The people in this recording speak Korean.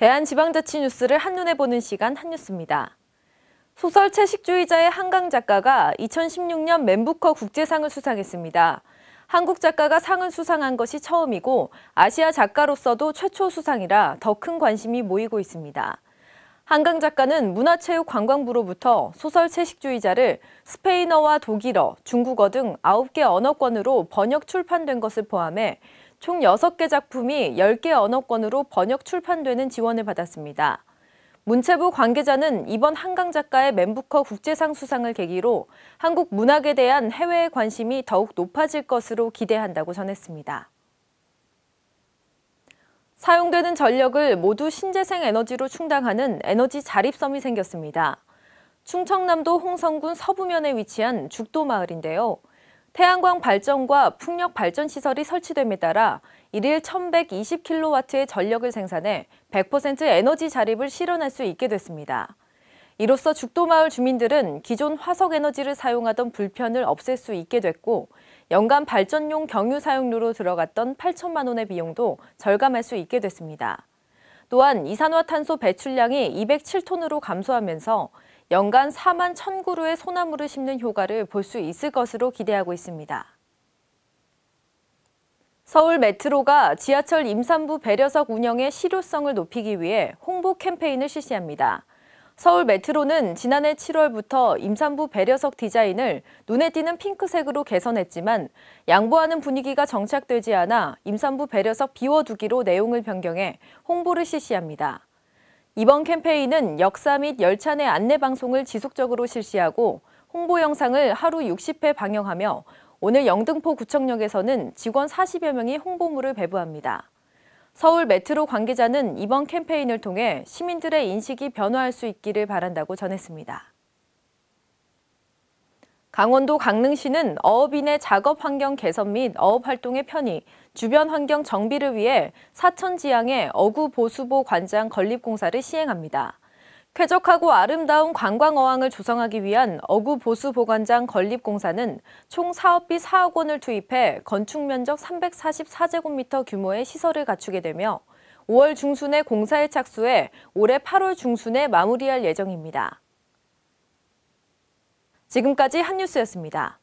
대한지방자치뉴스를 한눈에 보는 시간 한뉴스입니다. 소설 채식주의자의 한강 작가가 2016년 맨부커 국제상을 수상했습니다. 한국 작가가 상을 수상한 것이 처음이고 아시아 작가로서도 최초 수상이라 더 큰 관심이 모이고 있습니다. 한강 작가는 문화체육관광부로부터 소설 채식주의자를 스페인어와 독일어, 중국어 등 9개 언어권으로 번역 출판된 것을 포함해 총 6개 작품이 10개 언어권으로 번역 출판되는 지원을 받았습니다. 문체부 관계자는 이번 한강 작가의 맨부커 국제상 수상을 계기로 한국 문학에 대한 해외의 관심이 더욱 높아질 것으로 기대한다고 전했습니다. 사용되는 전력을 모두 신재생 에너지로 충당하는 에너지 자립섬이 생겼습니다. 충청남도 홍성군 서부면에 위치한 죽도마을인데요. 태양광 발전과 풍력 발전 시설이 설치됨에 따라 일일 1120kW의 전력을 생산해 100% 에너지 자립을 실현할 수 있게 됐습니다. 이로써 죽도마을 주민들은 기존 화석 에너지를 사용하던 불편을 없앨 수 있게 됐고 연간 발전용 경유 사용료로 들어갔던 8천만 원의 비용도 절감할 수 있게 됐습니다. 또한 이산화탄소 배출량이 207톤으로 감소하면서 연간 4만 천그루의 소나무를 심는 효과를 볼 수 있을 것으로 기대하고 있습니다. 서울 메트로가 지하철 임산부 배려석 운영의 실효성을 높이기 위해 홍보 캠페인을 실시합니다. 서울 메트로는 지난해 7월부터 임산부 배려석 디자인을 눈에 띄는 핑크색으로 개선했지만 양보하는 분위기가 정착되지 않아 임산부 배려석 비워두기로 내용을 변경해 홍보를 실시합니다. 이번 캠페인은 역사 및 열차 내 안내 방송을 지속적으로 실시하고 홍보 영상을 하루 60회 방영하며 오늘 영등포 구청역에서는 직원 40여 명이 홍보물을 배부합니다. 서울 메트로 관계자는 이번 캠페인을 통해 시민들의 인식이 변화할 수 있기를 바란다고 전했습니다. 강원도 강릉시는 어업인의 작업 환경 개선 및 어업 활동의 편의, 주변 환경 정비를 위해 사천 지향의 어구 보수보 관장 건립 공사를 시행합니다. 쾌적하고 아름다운 관광 어항을 조성하기 위한 어구 보수 보관장 건립 공사는 총 사업비 4억 원을 투입해 건축 면적 344제곱미터 규모의 시설을 갖추게 되며 5월 중순에 공사에 착수해 올해 8월 중순에 마무리할 예정입니다. 지금까지 한뉴스였습니다.